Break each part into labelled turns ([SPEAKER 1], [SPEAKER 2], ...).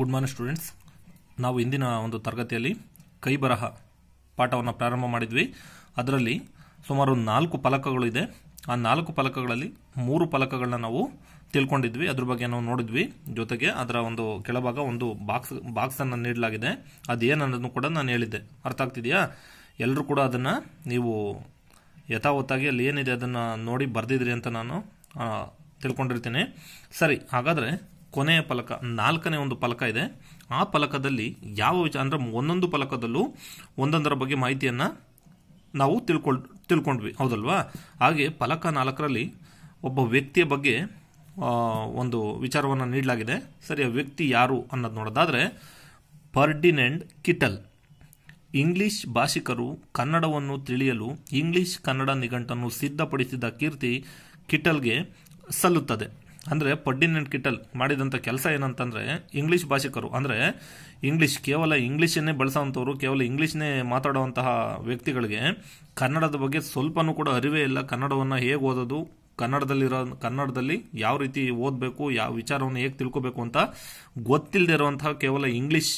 [SPEAKER 1] good morning students ನಾವು ಇಂದಿನ ಒಂದು ತರಗತಿಯಲ್ಲಿ ಕೈ ಬರಹ ಪಾಠವನ್ನು ಪ್ರಾರಂಭ ಮಾಡಿದ್ವಿ ಅದರಲ್ಲಿ ಸುಮಾರು ನಾಲ್ಕು ಫಲಕಗಳು ಇದೆ ಆ ನಾಲ್ಕು ಫಲಕಗಳಲ್ಲಿ ಮೂರು ಫಲಕಗಳನ್ನ ನಾವು ತಿಳ್ಕೊಂಡಿದ್ವಿ ಅದ್ರ ಬಗ್ಗೆ ನಾವು ನೋಡಿದ್ವಿ ಜೊತೆಗೆ ಅದರ ಒಂದು ಕೆಳಭಾಗ ಒಂದು ಬಾಕ್ಸ್ ಬಾಕ್ಸನ್ನು ನೀಡಲಾಗಿದೆ ಅದೇನನ್ನೋದನ್ನು ಕೂಡ ನಾನು ಹೇಳಿದ್ದೆ ಅರ್ಥ ಆಗ್ತಿದೆಯಾ ಎಲ್ಲರೂ ಕೂಡ ಅದನ್ನು ನೀವು ಯಥಾವತ್ತಾಗಿ ಅಲ್ಲಿ ಏನಿದೆ ಅದನ್ನು ನೋಡಿ ಬರೆದಿದ್ರಿ ಅಂತ ನಾನು ತಿಳ್ಕೊಂಡಿರ್ತೀನಿ ಸರಿ ಹಾಗಾದರೆ ಕೊನೆಯ ಫಲಕ ನಾಲ್ಕನೇ ಒಂದು ಫಲಕ ಇದೆ ಆ ಫಲಕದಲ್ಲಿ ಯಾವ ವಿಚಾರ ಅಂದರೆ ಒಂದೊಂದು ಫಲಕದಲ್ಲೂ ಒಂದೊಂದರ ಬಗ್ಗೆ ಮಾಹಿತಿಯನ್ನು ನಾವು ತಿಳ್ಕೊಳ್ ತಿಳ್ಕೊಂಡ್ವಿ ಹೌದಲ್ವಾ ಹಾಗೆ ಫಲಕ ನಾಲ್ಕರಲ್ಲಿ ಒಬ್ಬ ವ್ಯಕ್ತಿಯ ಬಗ್ಗೆ ಒಂದು ವಿಚಾರವನ್ನು ನೀಡಲಾಗಿದೆ ಸರಿ ಆ ವ್ಯಕ್ತಿ ಯಾರು ಅನ್ನೋದು ನೋಡೋದಾದರೆ ಪರ್ಡಿನೆಂಡ್ ಕಿಟಲ್ ಇಂಗ್ಲಿಷ್ ಭಾಷಿಕರು ಕನ್ನಡವನ್ನು ತಿಳಿಯಲು ಇಂಗ್ಲಿಷ್ ಕನ್ನಡ ನಿಘಂಟನ್ನು ಸಿದ್ಧಪಡಿಸಿದ ಕೀರ್ತಿ ಕಿಟಲ್ಗೆ ಸಲ್ಲುತ್ತದೆ ಅಂದರೆ ಪಡ್ಡಿನ್ ಅಂಡ್ ಕಿಟಲ್ ಮಾಡಿದಂಥ ಕೆಲಸ ಏನಂತಂದರೆ ಇಂಗ್ಲೀಷ್ ಭಾಷಿಕರು ಅಂದರೆ ಇಂಗ್ಲೀಷ್ ಕೇವಲ ಇಂಗ್ಲೀಷನ್ನೇ ಬಳಸೋವಂಥವ್ರು ಕೇವಲ ಇಂಗ್ಲೀಷ್ನೇ ಮಾತಾಡುವಂತಹ ವ್ಯಕ್ತಿಗಳಿಗೆ ಕನ್ನಡದ ಬಗ್ಗೆ ಸ್ವಲ್ಪನೂ ಕೂಡ ಅರಿವೇ ಇಲ್ಲ ಕನ್ನಡವನ್ನು ಹೇಗೆ ಓದೋದು ಕನ್ನಡದಲ್ಲಿರೋ ಕನ್ನಡದಲ್ಲಿ ಯಾವ ರೀತಿ ಓದಬೇಕು ಯಾವ ವಿಚಾರವನ್ನು ಹೇಗೆ ತಿಳ್ಕೋಬೇಕು ಅಂತ ಗೊತ್ತಿಲ್ಲದೆ ಇರುವಂತಹ ಕೇವಲ ಇಂಗ್ಲೀಷ್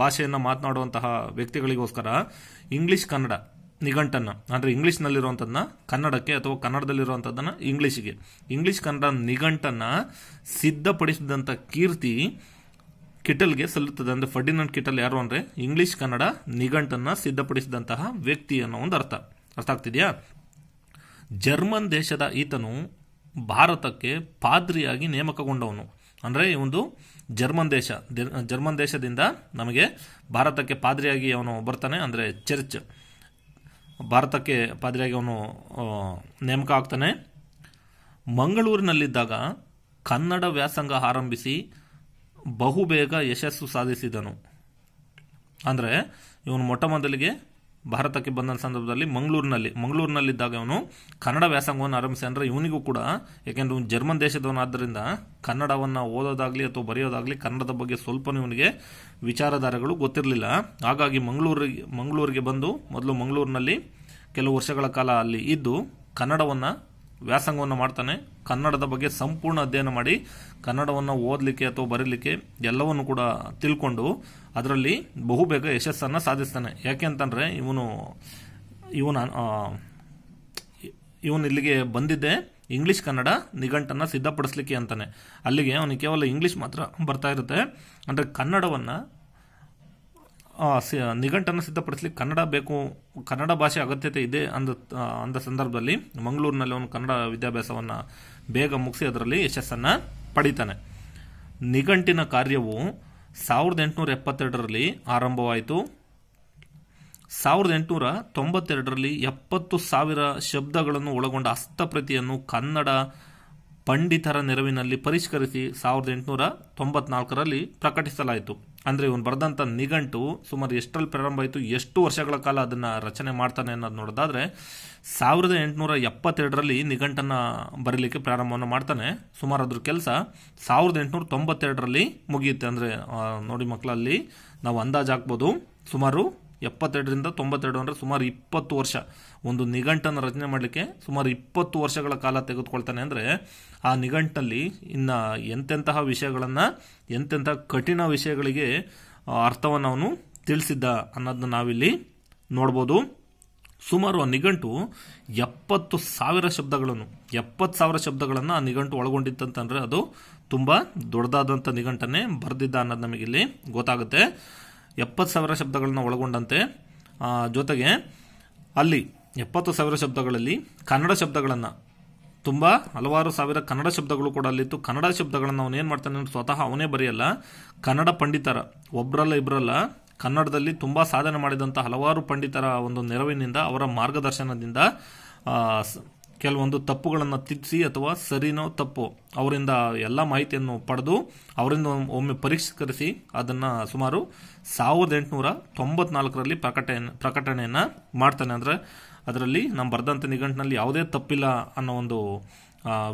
[SPEAKER 1] ಭಾಷೆಯನ್ನು ಮಾತನಾಡುವಂತಹ ವ್ಯಕ್ತಿಗಳಿಗೋಸ್ಕರ ಇಂಗ್ಲೀಷ್ ಕನ್ನಡ ಅಂದ್ರೆ ಅಂದರೆ ಇಂಗ್ಲೀಷ್ನಲ್ಲಿರುವಂಥದ್ದನ್ನ ಕನ್ನಡಕ್ಕೆ ಅಥವಾ ಕನ್ನಡದಲ್ಲಿರುವಂಥದ್ದನ್ನು ಇಂಗ್ಲಿಷ್ಗೆ ಇಂಗ್ಲಿಷ್ ಕನ್ನಡ ನಿಘಂಟನ್ನ ಸಿದ್ಧಪಡಿಸಿದಂಥ ಕೀರ್ತಿ ಕಿಟಲ್ಗೆ ಸಲ್ಲುತ್ತದೆ ಅಂದ್ರೆ ಫರ್ಡಿನಂಡ್ ಕಿಟಲ್ ಯಾರು ಅಂದ್ರೆ ಇಂಗ್ಲಿಷ್ ಕನ್ನಡ ನಿಘಂಟನ್ನ ಸಿದ್ಧಪಡಿಸಿದಂತಹ ವ್ಯಕ್ತಿ ಅನ್ನೋ ಒಂದು ಅರ್ಥ ಅರ್ಥ ಆಗ್ತಿದೆಯಾ ಜರ್ಮನ್ ದೇಶದ ಈತನು ಭಾರತಕ್ಕೆ ಪಾದ್ರಿಯಾಗಿ ನೇಮಕಗೊಂಡವನು ಅಂದ್ರೆ ಒಂದು ಜರ್ಮನ್ ದೇಶ ಜರ್ಮನ್ ದೇಶದಿಂದ ನಮಗೆ ಭಾರತಕ್ಕೆ ಪಾದ್ರಿಯಾಗಿ ಅವನು ಬರ್ತಾನೆ ಅಂದ್ರೆ ಚರ್ಚ್ ಭಾರತಕ್ಕೆ ಪಾದ್ರಿಯಾಗಿ ಅವನು ನೇಮಕ ಆಗ್ತಾನೆ ಮಂಗಳೂರಿನಲ್ಲಿದ್ದಾಗ ಕನ್ನಡ ವ್ಯಾಸಂಗ ಆರಂಭಿಸಿ ಬಹುಬೇಗ ಯಶಸ್ಸು ಸಾಧಿಸಿದನು ಅಂದರೆ ಇವನು ಮೊಟ್ಟ ಮೊದಲಿಗೆ ಭಾರತಕ್ಕೆ ಬಂದ ಸಂದರ್ಭದಲ್ಲಿ ಮಂಗಳೂರಿನಲ್ಲಿ ಮಂಗಳೂರಿನಲ್ಲಿದ್ದಾಗ ಇವನು ಕನ್ನಡ ವ್ಯಾಸಂಗವನ್ನು ಆರಂಭಿಸಿ ಅಂದ್ರೆ ಇವನಿಗೂ ಕೂಡ ಯಾಕೆಂದ್ರೆ ಜರ್ಮನ್ ದೇಶದವನಾದ್ದರಿಂದ ಕನ್ನಡವನ್ನು ಓದೋದಾಗಲಿ ಅಥವಾ ಬರೆಯೋದಾಗಲಿ ಕನ್ನಡದ ಬಗ್ಗೆ ಸ್ವಲ್ಪ ಇವನಿಗೆ ವಿಚಾರಧಾರೆಗಳು ಗೊತ್ತಿರಲಿಲ್ಲ ಹಾಗಾಗಿ ಮಂಗಳೂರಿಗೆ ಮಂಗಳೂರಿಗೆ ಬಂದು ಮೊದಲು ಮಂಗಳೂರಿನಲ್ಲಿ ಕೆಲವು ವರ್ಷಗಳ ಕಾಲ ಅಲ್ಲಿ ಇದ್ದು ಕನ್ನಡವನ್ನು ವ್ಯಾಸಂಗವನ್ನು ಮಾಡ್ತಾನೆ ಕನ್ನಡದ ಬಗ್ಗೆ ಸಂಪೂರ್ಣ ಅಧ್ಯಯನ ಮಾಡಿ ಕನ್ನಡವನ್ನು ಓದಲಿಕ್ಕೆ ಅಥವಾ ಬರೀಲಿಕ್ಕೆ ಎಲ್ಲವನ್ನು ಕೂಡ ತಿಳ್ಕೊಂಡು ಅದರಲ್ಲಿ ಬಹುಬೇಗ ಯಶಸ್ಸನ್ನು ಸಾಧಿಸ್ತಾನೆ ಯಾಕೆ ಅಂತಂದರೆ ಇವನು ಇವನ ಇವನು ಇಲ್ಲಿಗೆ ಬಂದಿದ್ದೆ ಇಂಗ್ಲೀಷ್ ಕನ್ನಡ ನಿಘಂಟನ್ನು ಸಿದ್ಧಪಡಿಸ್ಲಿಕ್ಕೆ ಅಂತಾನೆ ಅಲ್ಲಿಗೆ ಅವನು ಕೇವಲ ಇಂಗ್ಲೀಷ್ ಮಾತ್ರ ಬರ್ತಾ ಇರುತ್ತೆ ಅಂದರೆ ಕನ್ನಡವನ್ನು ನಿಘಂಟನ್ನು ಸಿದ್ಧಪಡಿಸ್ಲಿಕ್ಕೆ ಕನ್ನಡ ಬೇಕು ಕನ್ನಡ ಭಾಷೆ ಅಗತ್ಯತೆ ಇದೆ ಅಂದ ಅಂದ ಸಂದರ್ಭದಲ್ಲಿ ಮಂಗಳೂರಿನಲ್ಲಿ ಅವನು ಕನ್ನಡ ವಿದ್ಯಾಭ್ಯಾಸವನ್ನು ಬೇಗ ಮುಗಿಸಿ ಅದರಲ್ಲಿ ಯಶಸ್ಸನ್ನು ಪಡಿತಾನೆ ನಿಘಂಟಿನ ಕಾರ್ಯವು ಸಾವಿರದ ಎಂಟುನೂರ ಎಪ್ಪತ್ತೆರಡರಲ್ಲಿ ಆರಂಭವಾಯಿತು ಸಾವಿರದ ಎಂಟುನೂರ ತೊಂಬತ್ತೆರಡರಲ್ಲಿ ಎಪ್ಪತ್ತು ಸಾವಿರ ಶಬ್ದಗಳನ್ನು ಒಳಗೊಂಡ ಹಸ್ತಪ್ರತಿಯನ್ನು ಕನ್ನಡ ಪಂಡಿತರ ನೆರವಿನಲ್ಲಿ ಪರಿಷ್ಕರಿಸಿ ಸಾವಿರದ ಎಂಟುನೂರ ತೊಂಬತ್ನಾಲ್ಕರಲ್ಲಿ ಪ್ರಕಟಿಸಲಾಯಿತು ಅಂದರೆ ಇವನು ಬರೆದಂಥ ನಿಘಂಟು ಸುಮಾರು ಎಷ್ಟರಲ್ಲಿ ಪ್ರಾರಂಭ ಆಯಿತು ಎಷ್ಟು ವರ್ಷಗಳ ಕಾಲ ಅದನ್ನು ರಚನೆ ಮಾಡ್ತಾನೆ ಅನ್ನೋದು ನೋಡೋದಾದರೆ ಸಾವಿರದ ಎಂಟುನೂರ ಎಪ್ಪತ್ತೆರಡರಲ್ಲಿ ನಿಘಂಟನ್ನು ಬರೀಲಿಕ್ಕೆ ಪ್ರಾರಂಭವನ್ನು ಮಾಡ್ತಾನೆ ಸುಮಾರು ಅದ್ರ ಕೆಲಸ ಸಾವಿರದ ಎಂಟುನೂರ ತೊಂಬತ್ತೆರಡರಲ್ಲಿ ಮುಗಿಯುತ್ತೆ ಅಂದರೆ ನೋಡಿ ಮಕ್ಕಳಲ್ಲಿ ನಾವು ಅಂದಾಜು ಹಾಕ್ಬೋದು ಸುಮಾರು ಎಪ್ಪತ್ತೆರಡರಿಂದ ತೊಂಬತ್ತೆರಡು ಅಂದರೆ ಸುಮಾರು ಇಪ್ಪತ್ತು ವರ್ಷ ಒಂದು ನಿಘಂಟನ್ನು ರಚನೆ ಮಾಡಲಿಕ್ಕೆ ಸುಮಾರು ಇಪ್ಪತ್ತು ವರ್ಷಗಳ ಕಾಲ ತೆಗೆದುಕೊಳ್ತಾನೆ ಅಂದರೆ ಆ ನಿಘಂಟಲ್ಲಿ ಇನ್ನು ಎಂತೆಂತಹ ವಿಷಯಗಳನ್ನು ಎಂತೆಂತಹ ಕಠಿಣ ವಿಷಯಗಳಿಗೆ ಅರ್ಥವನ್ನು ಅವನು ತಿಳಿಸಿದ್ದ ಅನ್ನೋದನ್ನ ನಾವಿಲ್ಲಿ ನೋಡ್ಬೋದು ಸುಮಾರು ಆ ನಿಘಂಟು ಎಪ್ಪತ್ತು ಸಾವಿರ ಶಬ್ದಗಳನ್ನು ಎಪ್ಪತ್ತು ಸಾವಿರ ಶಬ್ದಗಳನ್ನು ಆ ನಿಘಂಟು ಒಳಗೊಂಡಿತ್ತಂತಂದರೆ ಅದು ತುಂಬ ದೊಡ್ಡದಾದಂಥ ನಿಘಂಟನ್ನೇ ಬರೆದಿದ್ದ ಅನ್ನೋದು ನಮಗಿಲ್ಲಿ ಗೊತ್ತಾಗುತ್ತೆ ಎಪ್ಪತ್ತು ಸಾವಿರ ಶಬ್ದಗಳನ್ನ ಒಳಗೊಂಡಂತೆ ಜೊತೆಗೆ ಅಲ್ಲಿ ಎಪ್ಪತ್ತು ಸಾವಿರ ಶಬ್ದಗಳಲ್ಲಿ ಕನ್ನಡ ಶಬ್ದಗಳನ್ನು ತುಂಬ ಹಲವಾರು ಸಾವಿರ ಕನ್ನಡ ಶಬ್ದಗಳು ಕೂಡ ಅಲ್ಲಿತ್ತು ಕನ್ನಡ ಶಬ್ದಗಳನ್ನು ಏನು ಮಾಡ್ತಾನೆ ಸ್ವತಃ ಅವನೇ ಬರೆಯಲ್ಲ ಕನ್ನಡ ಪಂಡಿತರ ಒಬ್ರಲ್ಲ ಇಬ್ಬರಲ್ಲ ಕನ್ನಡದಲ್ಲಿ ತುಂಬ ಸಾಧನೆ ಮಾಡಿದಂಥ ಹಲವಾರು ಪಂಡಿತರ ಒಂದು ನೆರವಿನಿಂದ ಅವರ ಮಾರ್ಗದರ್ಶನದಿಂದ ಕೆಲವೊಂದು ತಪ್ಪುಗಳನ್ನು ತಿದ್ದಿಸಿ ಅಥವಾ ಸರಿನೋ ತಪ್ಪು ಅವರಿಂದ ಎಲ್ಲ ಮಾಹಿತಿಯನ್ನು ಪಡೆದು ಅವರಿಂದ ಒಮ್ಮೆ ಪರಿಷ್ಕರಿಸಿ ಅದನ್ನು ಸುಮಾರು ಸಾವಿರದ ಎಂಟುನೂರ ತೊಂಬತ್ನಾಲ್ಕರಲ್ಲಿ ಪ್ರಕಟಣೆ ಪ್ರಕಟಣೆಯನ್ನು ಮಾಡ್ತಾನೆ ಅಂದರೆ ಅದರಲ್ಲಿ ನಮ್ಮ ಬರೆದಂಥ ನಿಘಂಟಿನಲ್ಲಿ ಯಾವುದೇ ತಪ್ಪಿಲ್ಲ ಅನ್ನೋ ಒಂದು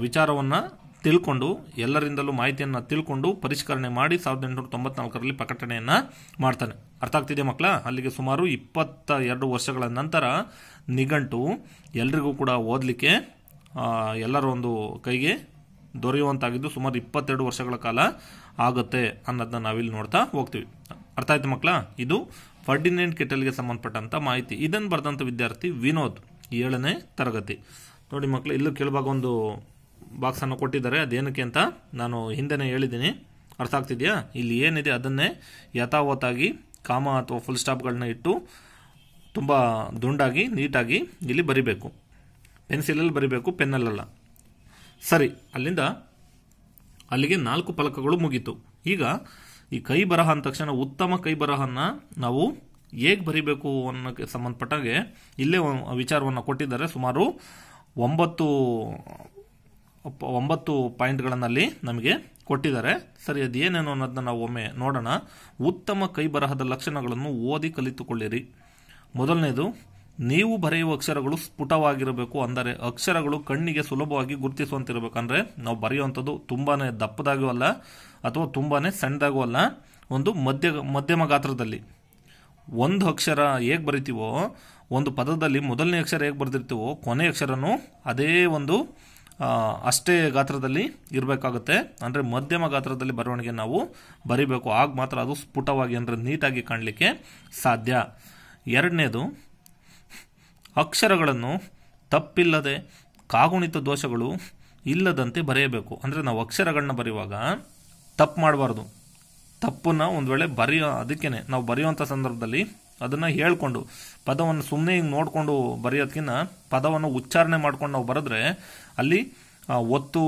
[SPEAKER 1] ವಿಚಾರವನ್ನು ತಿಳ್ಕೊಂಡು ಎಲ್ಲರಿಂದಲೂ ಮಾಹಿತಿಯನ್ನು ತಿಳ್ಕೊಂಡು ಪರಿಷ್ಕರಣೆ ಮಾಡಿ ಸಾವಿರದ ಎಂಟುನೂರ ತೊಂಬತ್ನಾಲ್ಕರಲ್ಲಿ ಪ್ರಕಟಣೆಯನ್ನು ಮಾಡ್ತಾನೆ ಅರ್ಥ ಆಗ್ತಿದೆ ಮಕ್ಕಳ ಅಲ್ಲಿಗೆ ಸುಮಾರು ಇಪ್ಪತ್ತ ಎರಡು ವರ್ಷಗಳ ನಂತರ ನಿಘಂಟು ಎಲ್ರಿಗೂ ಕೂಡ ಓದಲಿಕ್ಕೆ ಎಲ್ಲರ ಒಂದು ಕೈಗೆ ದೊರೆಯುವಂತಾಗಿದ್ದು ಸುಮಾರು ಇಪ್ಪತ್ತೆರಡು ವರ್ಷಗಳ ಕಾಲ ಆಗುತ್ತೆ ಅನ್ನೋದನ್ನ ನಾವಿಲ್ಲಿ ನೋಡ್ತಾ ಹೋಗ್ತೀವಿ ಅರ್ಥ ಆಯ್ತು ಮಕ್ಕಳ ಇದು ಫರ್ಡಿನೆಂಟ್ ಕೆಟಲ್ಗೆ ಸಂಬಂಧಪಟ್ಟಂತ ಮಾಹಿತಿ ಇದನ್ನು ಬರೆದಂಥ ವಿದ್ಯಾರ್ಥಿ ವಿನೋದ್ ಏಳನೇ ತರಗತಿ ನೋಡಿ ಮಕ್ಕಳು ಇಲ್ಲೂ ಕೆಳಭಾಗ ಒಂದು ಬಾಕ್ಸ್ ಅನ್ನು ಕೊಟ್ಟಿದ್ದಾರೆ ಅದೇನಕ್ಕೆ ಅಂತ ನಾನು ಹಿಂದೆನೇ ಹೇಳಿದ್ದೀನಿ ಅರ್ಥ ಆಗ್ತಿದೆಯಾ ಇಲ್ಲಿ ಏನಿದೆ ಅದನ್ನೇ ಯಥಾವತ್ತಾಗಿ ಕಾಮ ಅಥವಾ ಫುಲ್ ಸ್ಟಾಪ್ಗಳನ್ನ ಇಟ್ಟು ತುಂಬ ದುಂಡಾಗಿ ನೀಟಾಗಿ ಇಲ್ಲಿ ಬರಿಬೇಕು ಪೆನ್ಸಿಲಲ್ಲಿ ಬರಿಬೇಕು ಪೆನ್ನಲ್ಲಲ್ಲ ಸರಿ ಅಲ್ಲಿಂದ ಅಲ್ಲಿಗೆ ನಾಲ್ಕು ಫಲಕಗಳು ಮುಗೀತು ಈಗ ಈ ಕೈ ಬರಹ ಅಂದ ತಕ್ಷಣ ಉತ್ತಮ ಕೈ ಬರಹನ್ನ ನಾವು ಹೇಗೆ ಬರಿಬೇಕು ಅನ್ನೋಕ್ಕೆ ಸಂಬಂಧಪಟ್ಟಾಗೆ ಇಲ್ಲೇ ವಿಚಾರವನ್ನು ಕೊಟ್ಟಿದ್ದಾರೆ ಸುಮಾರು ಒಂಬತ್ತು ಒಂಬತ್ತು ಪಾಯಿಂಟ್ಗಳನ್ನಲ್ಲಿ ನಮಗೆ ಕೊಟ್ಟಿದ್ದಾರೆ ಸರಿ ಅದು ಏನೇನು ಅನ್ನೋದನ್ನ ನಾವು ಒಮ್ಮೆ ನೋಡೋಣ ಉತ್ತಮ ಕೈ ಬರಹದ ಲಕ್ಷಣಗಳನ್ನು ಓದಿ ಕಲಿತುಕೊಳ್ಳಿರಿ ಮೊದಲನೇದು ನೀವು ಬರೆಯುವ ಅಕ್ಷರಗಳು ಸ್ಫುಟವಾಗಿರಬೇಕು ಅಂದರೆ ಅಕ್ಷರಗಳು ಕಣ್ಣಿಗೆ ಸುಲಭವಾಗಿ ಗುರುತಿಸುವಂತಿರಬೇಕಂದ್ರೆ ನಾವು ಬರೆಯುವಂಥದ್ದು ತುಂಬಾ ದಪ್ಪದಾಗೂ ಅಲ್ಲ ಅಥವಾ ತುಂಬಾ ಸಣ್ಣದಾಗೂ ಅಲ್ಲ ಒಂದು ಮಧ್ಯ ಮಧ್ಯಮ ಗಾತ್ರದಲ್ಲಿ ಒಂದು ಅಕ್ಷರ ಹೇಗೆ ಬರಿತೀವೋ ಒಂದು ಪದದಲ್ಲಿ ಮೊದಲನೇ ಅಕ್ಷರ ಹೇಗೆ ಬರೆದಿರ್ತೀವೋ ಕೊನೆ ಅಕ್ಷರನು ಅದೇ ಒಂದು ಅಷ್ಟೇ ಗಾತ್ರದಲ್ಲಿ ಇರಬೇಕಾಗುತ್ತೆ ಅಂದರೆ ಮಧ್ಯಮ ಗಾತ್ರದಲ್ಲಿ ಬರವಣಿಗೆ ನಾವು ಬರಿಬೇಕು ಆಗ ಮಾತ್ರ ಅದು ಸ್ಫುಟವಾಗಿ ಅಂದರೆ ನೀಟಾಗಿ ಕಾಣಲಿಕ್ಕೆ ಸಾಧ್ಯ ಎರಡನೇದು ಅಕ್ಷರಗಳನ್ನು ತಪ್ಪಿಲ್ಲದೆ ಕಾಗುಣಿತ ದೋಷಗಳು ಇಲ್ಲದಂತೆ ಬರೆಯಬೇಕು ಅಂದರೆ ನಾವು ಅಕ್ಷರಗಳನ್ನ ಬರೆಯುವಾಗ ತಪ್ಪು ಮಾಡಬಾರ್ದು ತಪ್ಪನ್ನು ಒಂದು ವೇಳೆ ಬರೆಯೋ ಅದಕ್ಕೇ ನಾವು ಬರೆಯುವಂಥ ಸಂದರ್ಭದಲ್ಲಿ ಅದನ್ನು ಹೇಳ್ಕೊಂಡು ಪದವನ್ನು ಸುಮ್ಮನೆ ಹಿಂಗೆ ನೋಡಿಕೊಂಡು ಬರೆಯೋದಕ್ಕಿಂತ ಪದವನ್ನು ಉಚ್ಚಾರಣೆ ಮಾಡ್ಕೊಂಡು ನಾವು ಬರೆದ್ರೆ ಅಲ್ಲಿ ಒತ್ತು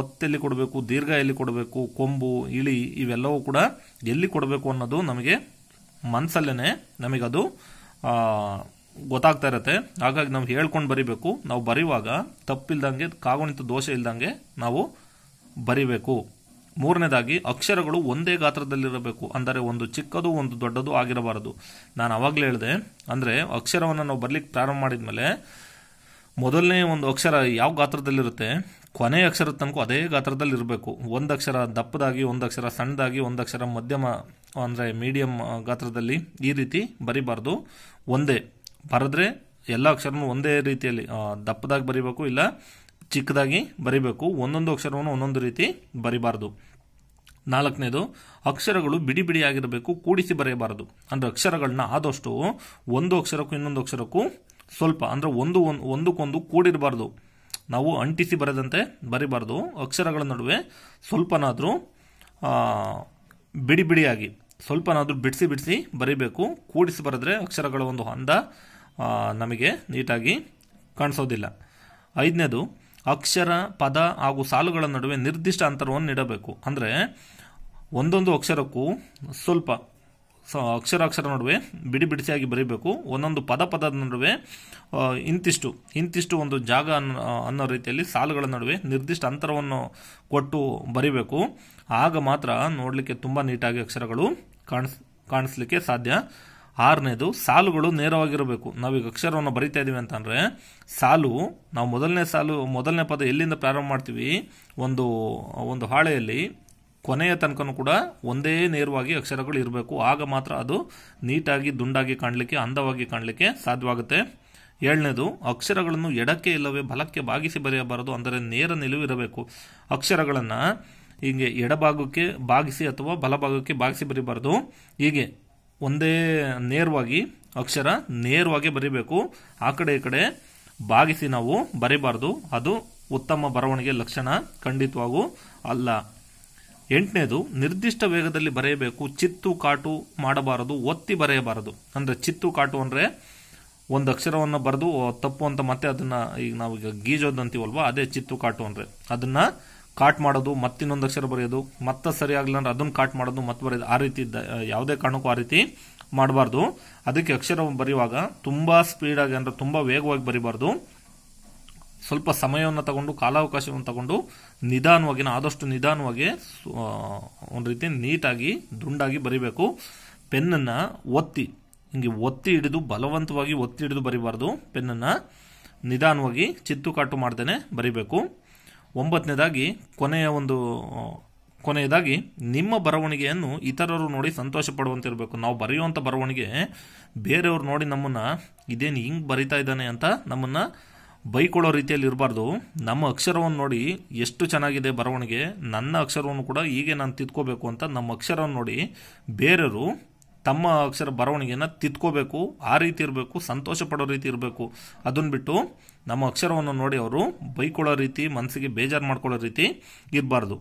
[SPEAKER 1] ಒತ್ತೆಲ್ಲಿ ಕೊಡಬೇಕು ದೀರ್ಘ ಎಲ್ಲಿ ಕೊಡಬೇಕು ಕೊಂಬು ಇಳಿ ಇವೆಲ್ಲವೂ ಕೂಡ ಎಲ್ಲಿ ಕೊಡಬೇಕು ಅನ್ನೋದು ನಮಗೆ ಮನಸ್ಸಲ್ಲೇ ನಮಗದು ಗೊತ್ತಾಗ್ತಾ ಇರತ್ತೆ ಹಾಗಾಗಿ ನಾವು ಹೇಳ್ಕೊಂಡು ಬರಿಬೇಕು ನಾವು ಬರೆಯುವಾಗ ತಪ್ಪಿಲ್ದಂಗೆ ಕಾಗುಣಿತ ದೋಷ ಇಲ್ದಂಗೆ ನಾವು ಬರಿಬೇಕು ಮೂರನೇದಾಗಿ ಅಕ್ಷರಗಳು ಒಂದೇ ಗಾತ್ರದಲ್ಲಿರಬೇಕು ಅಂದರೆ ಒಂದು ಚಿಕ್ಕದು ಒಂದು ದೊಡ್ಡದು ಆಗಿರಬಾರದು ನಾನು ಅವಾಗಲೇ ಹೇಳಿದೆ ಅಂದರೆ ಅಕ್ಷರವನ್ನು ನಾವು ಬರಲಿಕ್ಕೆ ಪ್ರಾರಂಭ ಮಾಡಿದ ಮೇಲೆ ಮೊದಲನೇ ಒಂದು ಅಕ್ಷರ ಯಾವ ಗಾತ್ರದಲ್ಲಿರುತ್ತೆ ಕೊನೆಯ ಅಕ್ಷರದ ತನಕ ಅದೇ ಗಾತ್ರದಲ್ಲಿ ಇರಬೇಕು ಒಂದು ಅಕ್ಷರ ದಪ್ಪದಾಗಿ ಒಂದು ಅಕ್ಷರ ಸಣ್ಣದಾಗಿ ಒಂದು ಅಕ್ಷರ ಮಧ್ಯಮ ಅಂದರೆ ಮೀಡಿಯಂ ಗಾತ್ರದಲ್ಲಿ ಈ ರೀತಿ ಬರಿಬಾರ್ದು ಒಂದೇ ಬರೆದ್ರೆ ಎಲ್ಲ ಅಕ್ಷರನು ಒಂದೇ ರೀತಿಯಲ್ಲಿ ದಪ್ಪದಾಗಿ ಬರಿಬೇಕು ಇಲ್ಲ ಚಿಕ್ಕದಾಗಿ ಬರಿಬೇಕು ಒಂದೊಂದು ಅಕ್ಷರವನ್ನು ಒಂದೊಂದು ರೀತಿ ಬರಿಬಾರ್ದು ನಾಲ್ಕನೇದು ಅಕ್ಷರಗಳು ಬಿಡಿ ಬಿಡಿಯಾಗಿರಬೇಕು ಕೂಡಿಸಿ ಬರೆಯಬಾರದು ಅಂದರೆ ಅಕ್ಷರಗಳನ್ನ ಆದಷ್ಟು ಒಂದು ಅಕ್ಷರಕ್ಕೂ ಇನ್ನೊಂದು ಅಕ್ಷರಕ್ಕೂ ಸ್ವಲ್ಪ ಅಂದರೆ ಒಂದು ಒಂದಕ್ಕೊಂದು ಕೂಡಿರಬಾರ್ದು ನಾವು ಅಂಟಿಸಿ ಬರೆದಂತೆ ಬರಿಬಾರ್ದು ಅಕ್ಷರಗಳ ನಡುವೆ ಸ್ವಲ್ಪನಾದರೂ ಬಿಡಿ ಬಿಡಿಯಾಗಿ ಸ್ವಲ್ಪನಾದರೂ ಬಿಡಿಸಿ ಬಿಡಿಸಿ ಬರೀಬೇಕು ಕೂಡಿಸಿ ಬರೆದ್ರೆ ಅಕ್ಷರಗಳ ಒಂದು ಹಂದ ನಮಗೆ ನೀಟಾಗಿ ಕಾಣಿಸೋದಿಲ್ಲ ಐದನೇದು ಅಕ್ಷರ ಪದ ಹಾಗೂ ಸಾಲುಗಳ ನಡುವೆ ನಿರ್ದಿಷ್ಟ ಅಂತರವನ್ನು ನೀಡಬೇಕು ಅಂದರೆ ಒಂದೊಂದು ಅಕ್ಷರಕ್ಕೂ ಸ್ವಲ್ಪ ಅಕ್ಷರಾಕ್ಷರ ನಡುವೆ ಬಿಡಿ ಬಿಡಿಸಿಯಾಗಿ ಬರೀಬೇಕು ಒಂದೊಂದು ಪದ ಪದದ ನಡುವೆ ಇಂತಿಷ್ಟು ಇಂತಿಷ್ಟು ಒಂದು ಜಾಗ ಅನ್ನೋ ರೀತಿಯಲ್ಲಿ ಸಾಲುಗಳ ನಡುವೆ ನಿರ್ದಿಷ್ಟ ಅಂತರವನ್ನು ಕೊಟ್ಟು ಬರಿಬೇಕು ಆಗ ಮಾತ್ರ ನೋಡಲಿಕ್ಕೆ ತುಂಬ ನೀಟಾಗಿ ಅಕ್ಷರಗಳು ಕಾಣಿಸ್ ಕಾಣಿಸ್ಲಿಕ್ಕೆ ಸಾಧ್ಯ ಆರನೇದು ಸಾಲುಗಳು ನೇರವಾಗಿರಬೇಕು ನಾವೀಗ ಅಕ್ಷರವನ್ನು ಬರಿತಾ ಇದ್ದೀವಿ ಅಂತಂದರೆ ಸಾಲು ನಾವು ಮೊದಲನೇ ಸಾಲು ಮೊದಲನೇ ಪದ ಎಲ್ಲಿಂದ ಪ್ರಾರಂಭ ಮಾಡ್ತೀವಿ ಒಂದು ಒಂದು ಹಾಳೆಯಲ್ಲಿ ಕೊನೆಯ ತನಕನೂ ಕೂಡ ಒಂದೇ ನೇರವಾಗಿ ಅಕ್ಷರಗಳು ಇರಬೇಕು ಆಗ ಮಾತ್ರ ಅದು ನೀಟಾಗಿ ದುಂಡಾಗಿ ಕಾಣಲಿಕ್ಕೆ ಅಂದವಾಗಿ ಕಾಣಲಿಕ್ಕೆ ಸಾಧ್ಯವಾಗುತ್ತೆ ಏಳನೇದು ಅಕ್ಷರಗಳನ್ನು ಎಡಕ್ಕೆ ಇಲ್ಲವೇ ಬಲಕ್ಕೆ ಬಾಗಿಸಿ ಬರೆಯಬಾರದು ಅಂದರೆ ನೇರ ನಿಲುವಿರಬೇಕು ಅಕ್ಷರಗಳನ್ನು ಹೀಗೆ ಎಡಭಾಗಕ್ಕೆ ಬಾಗಿಸಿ ಅಥವಾ ಬಲಭಾಗಕ್ಕೆ ಬಾಗಿಸಿ ಬರೀಬಾರದು ಹೀಗೆ ಒಂದೇ ನೇರವಾಗಿ ಅಕ್ಷರ ನೇರವಾಗಿ ಬರಿಬೇಕು ಆ ಕಡೆ ಈ ಕಡೆ ಬಾಗಿಸಿ ನಾವು ಬರಿಬಾರ್ದು ಅದು ಉತ್ತಮ ಬರವಣಿಗೆ ಲಕ್ಷಣ ಖಂಡಿತವಾಗೂ ಅಲ್ಲ ಎಂಟನೇದು ನಿರ್ದಿಷ್ಟ ವೇಗದಲ್ಲಿ ಬರೆಯಬೇಕು ಚಿತ್ತು ಕಾಟು ಮಾಡಬಾರದು ಒತ್ತಿ ಬರೆಯಬಾರದು ಅಂದರೆ ಚಿತ್ತು ಕಾಟು ಅಂದರೆ ಒಂದು ಅಕ್ಷರವನ್ನು ಬರೆದು ತಪ್ಪು ಅಂತ ಮತ್ತೆ ಅದನ್ನು ಈಗ ನಾವೀಗ ಗೀಜೋದು ಅಂತೀವಲ್ವಾ ಅದೇ ಚಿತ್ತು ಕಾಟು ಅಂದರೆ ಅದನ್ನು ಕಾಟ್ ಮಾಡೋದು ಮತ್ತಿನ್ನೊಂದು ಅಕ್ಷರ ಬರೆಯೋದು ಮತ್ತೆ ಸರಿ ಆಗಲಿಲ್ಲ ಅಂದ್ರೆ ಅದನ್ನು ಕಾಟ್ ಮಾಡೋದು ಮತ್ತೆ ಬರೆಯೋದು ಆ ರೀತಿ ಯಾವುದೇ ಕಾರಣಕ್ಕೂ ಆ ರೀತಿ ಮಾಡಬಾರ್ದು ಅದಕ್ಕೆ ಅಕ್ಷರ ಬರೆಯುವಾಗ ತುಂಬ ಸ್ಪೀಡಾಗಿ ಅಂದರೆ ತುಂಬ ವೇಗವಾಗಿ ಬರಿಬಾರ್ದು ಸ್ವಲ್ಪ ಸಮಯವನ್ನು ತಗೊಂಡು ಕಾಲಾವಕಾಶವನ್ನು ತಗೊಂಡು ನಿಧಾನವಾಗಿ ಆದಷ್ಟು ನಿಧಾನವಾಗಿ ಒಂದು ರೀತಿ ನೀಟಾಗಿ ದುಂಡಾಗಿ ಬರಿಬೇಕು ಪೆನ್ನನ್ನು ಒತ್ತಿ ಹಿಂಗೆ ಒತ್ತಿ ಹಿಡಿದು ಬಲವಂತವಾಗಿ ಒತ್ತಿ ಹಿಡಿದು ಬರಿಬಾರ್ದು ಪೆನ್ನನ್ನು ನಿಧಾನವಾಗಿ ಚಿತ್ತುಕಾಟು ಮಾಡ್ದೇ ಬರಿಬೇಕು ಒಂಬತ್ತನೇದಾಗಿ ಕೊನೆಯ ಒಂದು ಕೊನೆಯದಾಗಿ ನಿಮ್ಮ ಬರವಣಿಗೆಯನ್ನು ಇತರರು ನೋಡಿ ಸಂತೋಷ ಪಡುವಂತಿರಬೇಕು ನಾವು ಬರೆಯುವಂಥ ಬರವಣಿಗೆ ಬೇರೆಯವರು ನೋಡಿ ನಮ್ಮನ್ನು ಇದೇನು ಹಿಂಗೆ ಬರಿತಾ ಇದ್ದಾನೆ ಅಂತ ನಮ್ಮನ್ನು ಬೈಕೊಳ್ಳೋ ರೀತಿಯಲ್ಲಿ ಇರಬಾರ್ದು ನಮ್ಮ ಅಕ್ಷರವನ್ನು ನೋಡಿ ಎಷ್ಟು ಚೆನ್ನಾಗಿದೆ ಬರವಣಿಗೆ ನನ್ನ ಅಕ್ಷರವನ್ನು ಕೂಡ ಹೀಗೆ ನಾನು ತಿದ್ಕೋಬೇಕು ಅಂತ ನಮ್ಮ ಅಕ್ಷರವನ್ನು ನೋಡಿ ಬೇರೆಯವರು ತಮ್ಮ ಅಕ್ಷರ ಬರವಣಿಗೆಯನ್ನು ತಿದ್ಕೋಬೇಕು ಆ ರೀತಿ ಇರಬೇಕು ಸಂತೋಷ ಪಡೋ ರೀತಿ ಇರಬೇಕು ಅದನ್ನು ಬಿಟ್ಟು ನಮ್ಮ ಅಕ್ಷರವನ್ನು ನೋಡಿ ಅವರು ಬೈಕೊಳ್ಳೋ ರೀತಿ ಮನಸ್ಸಿಗೆ ಬೇಜಾರು ಮಾಡ್ಕೊಳ್ಳೋ ರೀತಿ ಇರಬಾರ್ದು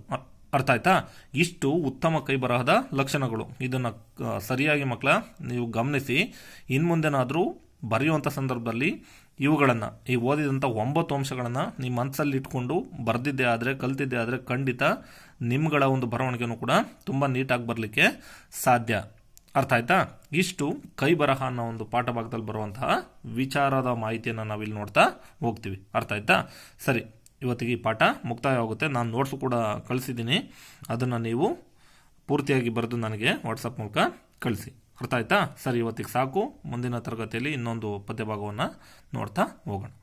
[SPEAKER 1] ಅರ್ಥ ಆಯ್ತಾ ಇಷ್ಟು ಉತ್ತಮ ಕೈ ಬರಹದ ಲಕ್ಷಣಗಳು ಇದನ್ನು ಸರಿಯಾಗಿ ಮಕ್ಕಳ ನೀವು ಗಮನಿಸಿ ಮುಂದೆನಾದರೂ ಬರೆಯುವಂಥ ಸಂದರ್ಭದಲ್ಲಿ ಇವುಗಳನ್ನು ಈ ಓದಿದಂಥ ಒಂಬತ್ತು ಅಂಶಗಳನ್ನು ನಿಮ್ಮ ಮನಸ್ಸಲ್ಲಿ ಇಟ್ಕೊಂಡು ಬರೆದಿದ್ದೆ ಆದರೆ ಕಲ್ತಿದ್ದೆ ಆದರೆ ಖಂಡಿತ ನಿಮ್ಗಳ ಒಂದು ಬರವಣಿಗೆನೂ ಕೂಡ ತುಂಬ ನೀಟಾಗಿ ಬರಲಿಕ್ಕೆ ಸಾಧ್ಯ ಅರ್ಥ ಆಯ್ತಾ ಇಷ್ಟು ಕೈ ಬರಹ ಅನ್ನೋ ಒಂದು ಪಾಠ ಭಾಗದಲ್ಲಿ ಬರುವಂತಹ ವಿಚಾರದ ಮಾಹಿತಿಯನ್ನು ನಾವಿಲ್ಲಿ ನೋಡ್ತಾ ಹೋಗ್ತೀವಿ ಅರ್ಥ ಆಯ್ತಾ ಸರಿ ಇವತ್ತಿಗೆ ಈ ಪಾಠ ಮುಕ್ತಾಯವಾಗುತ್ತೆ ನಾನು ನೋಟ್ಸ್ ಕೂಡ ಕಳಿಸಿದ್ದೀನಿ ಅದನ್ನು ನೀವು ಪೂರ್ತಿಯಾಗಿ ಬರೆದು ನನಗೆ ವಾಟ್ಸಪ್ ಮೂಲಕ ಕಳಿಸಿ ಅರ್ಥ ಆಯ್ತಾ ಸರಿ ಇವತ್ತಿಗೆ ಸಾಕು ಮುಂದಿನ ತರಗತಿಯಲ್ಲಿ ಇನ್ನೊಂದು ಪದ್ಯಭಾಗವನ್ನು ನೋಡ್ತಾ ಹೋಗೋಣ